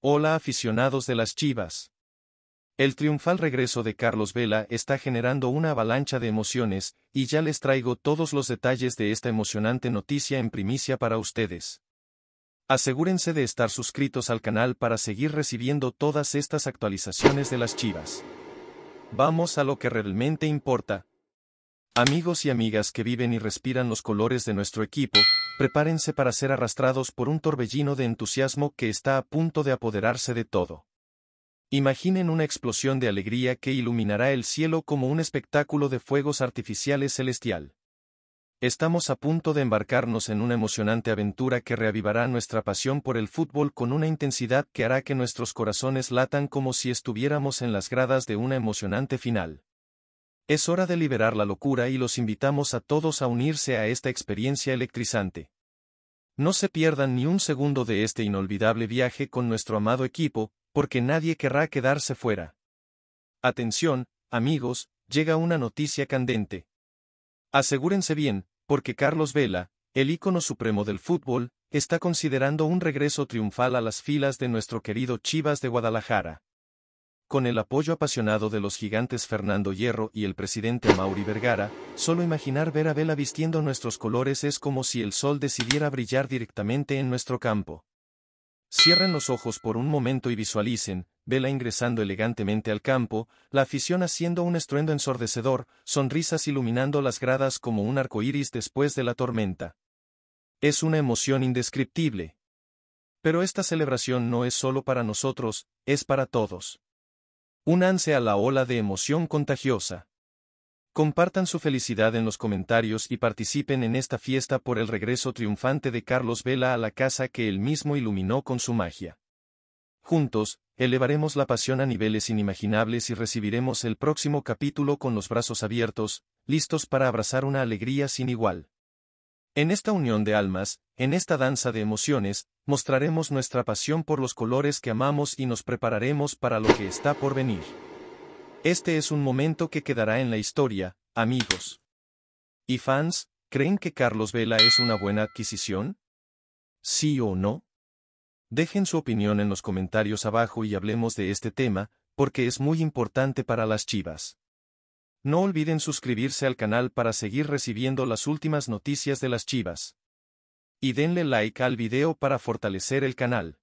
Hola aficionados de las Chivas. El triunfal regreso de Carlos Vela está generando una avalancha de emociones, y ya les traigo todos los detalles de esta emocionante noticia en primicia para ustedes. Asegúrense de estar suscritos al canal para seguir recibiendo todas estas actualizaciones de las Chivas. Vamos a lo que realmente importa. Amigos y amigas que viven y respiran los colores de nuestro equipo, prepárense para ser arrastrados por un torbellino de entusiasmo que está a punto de apoderarse de todo. Imaginen una explosión de alegría que iluminará el cielo como un espectáculo de fuegos artificiales celestial. Estamos a punto de embarcarnos en una emocionante aventura que reavivará nuestra pasión por el fútbol con una intensidad que hará que nuestros corazones latan como si estuviéramos en las gradas de una emocionante final. Es hora de liberar la locura y los invitamos a todos a unirse a esta experiencia electrizante. No se pierdan ni un segundo de este inolvidable viaje con nuestro amado equipo, porque nadie querrá quedarse fuera. Atención, amigos, llega una noticia candente. Asegúrense bien, porque Carlos Vela, el ícono supremo del fútbol, está considerando un regreso triunfal a las filas de nuestro querido Chivas de Guadalajara. Con el apoyo apasionado de los gigantes Fernando Hierro y el presidente Mauri Vergara, solo imaginar ver a Vela vistiendo nuestros colores es como si el sol decidiera brillar directamente en nuestro campo. Cierren los ojos por un momento y visualicen, Vela ingresando elegantemente al campo, la afición haciendo un estruendo ensordecedor, sonrisas iluminando las gradas como un arco iris después de la tormenta. Es una emoción indescriptible. Pero esta celebración no es solo para nosotros, es para todos. Únanse a la ola de emoción contagiosa. Compartan su felicidad en los comentarios y participen en esta fiesta por el regreso triunfante de Carlos Vela a la casa que él mismo iluminó con su magia. Juntos, elevaremos la pasión a niveles inimaginables y recibiremos el próximo capítulo con los brazos abiertos, listos para abrazar una alegría sin igual. En esta unión de almas, en esta danza de emociones, mostraremos nuestra pasión por los colores que amamos y nos prepararemos para lo que está por venir. Este es un momento que quedará en la historia, amigos. ¿Y fans, creen que Carlos Vela es una buena adquisición? ¿Sí o no? Dejen su opinión en los comentarios abajo y hablemos de este tema, porque es muy importante para las chivas. No olviden suscribirse al canal para seguir recibiendo las últimas noticias de las chivas. Y denle like al video para fortalecer el canal.